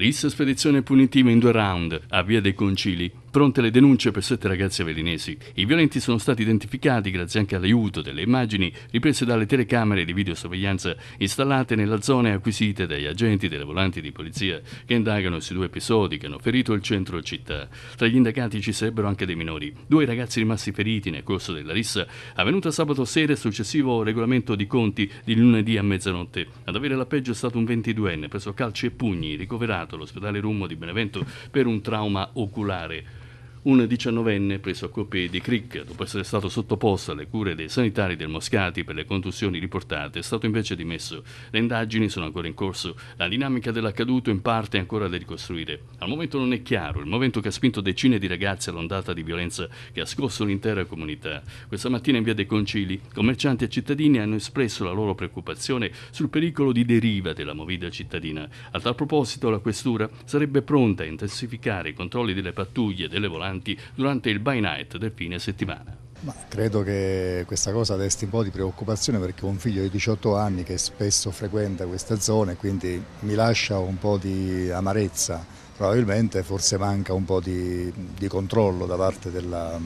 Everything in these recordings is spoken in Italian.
rissa spedizione punitiva in due round a Via dei Concili Pronte le denunce per sette ragazzi avellinesi. I violenti sono stati identificati grazie anche all'aiuto delle immagini riprese dalle telecamere di videosorveglianza installate nella zona e acquisite dagli agenti delle volanti di polizia che indagano sui due episodi che hanno ferito il centro città. Tra gli indagati ci sarebbero anche dei minori. Due ragazzi rimasti feriti nel corso della rissa avvenuta sabato sera e successivo regolamento di conti di lunedì a mezzanotte. Ad avere la peggio è stato un 22enne preso calci e pugni ricoverato all'ospedale Rummo di Benevento per un trauma oculare un diciannovenne preso a Copé di Crick, dopo essere stato sottoposto alle cure dei sanitari del Moscati per le contusioni riportate, è stato invece dimesso. Le indagini sono ancora in corso, la dinamica dell'accaduto in parte è ancora da ricostruire. Al momento non è chiaro il momento che ha spinto decine di ragazzi all'ondata di violenza che ha scosso l'intera comunità. Questa mattina in via dei Concili, commercianti e cittadini hanno espresso la loro preoccupazione sul pericolo di deriva della movida cittadina. A tal proposito la questura sarebbe pronta a intensificare i controlli delle pattuglie e delle volanti avanti durante il by night del fine settimana. Ma credo che questa cosa desti un po' di preoccupazione perché ho un figlio di 18 anni che spesso frequenta questa zona e quindi mi lascia un po' di amarezza. Probabilmente forse manca un po' di, di controllo da parte della,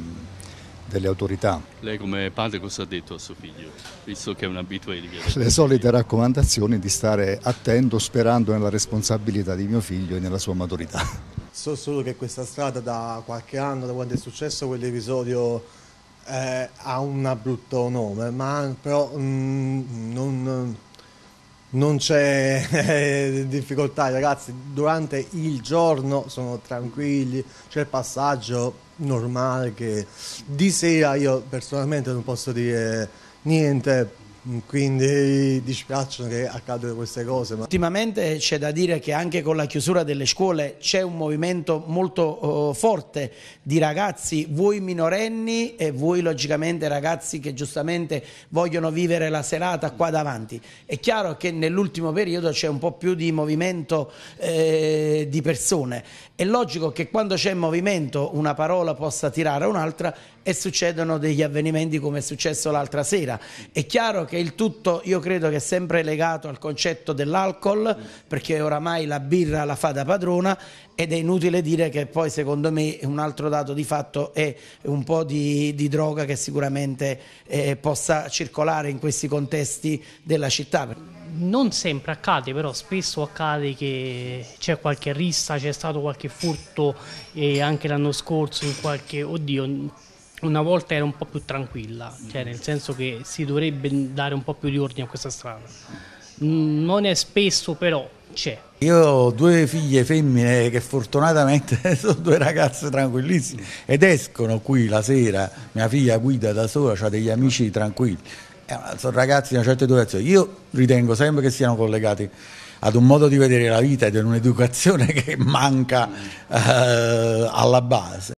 delle autorità. Lei come padre cosa ha detto a suo figlio, visto che è un abitué di via? Le solite raccomandazioni di stare attento sperando nella responsabilità di mio figlio e nella sua maturità. So solo che questa strada da qualche anno, da quando è successo quell'episodio, eh, ha un brutto nome, ma però mm, non, non, c'è eh, difficoltà, ragazzi. Durante il giorno sono tranquilli, c'è il passaggio normale che di sera io personalmente non posso dire niente quindi dispiacciono che accadano queste cose. Ma... Ultimamente c'è da dire che anche con la chiusura delle scuole c'è un movimento molto uh, forte di ragazzi, voi minorenni e voi logicamente ragazzi che giustamente vogliono vivere la serata qua davanti. È chiaro che nell'ultimo periodo c'è un po' più di movimento eh, di persone. È logico che quando c'è movimento una parola possa tirare un'altra e succedono degli avvenimenti come è successo l'altra sera. È chiaro che che il tutto io credo che è sempre legato al concetto dell'alcol, perché oramai la birra la fa da padrona ed è inutile dire che poi secondo me un altro dato di fatto è un po' di, di droga che sicuramente eh, possa circolare in questi contesti della città non sempre accade, però spesso accade che c'è qualche rissa, c'è stato qualche furto e anche l'anno scorso in qualche, oddio, una volta era un po' più tranquilla, cioè nel senso che si dovrebbe dare un po' più di ordine a questa strada. Mm, non è spesso però c'è. Io ho due figlie femmine che fortunatamente sono due ragazze tranquillissime ed escono qui la sera, mia figlia guida da sola, ha degli amici tranquilli. Eh, sono ragazzi di una certa educazione. Io ritengo sempre che siano collegati ad un modo di vedere la vita ed ad un'educazione che manca eh, alla base.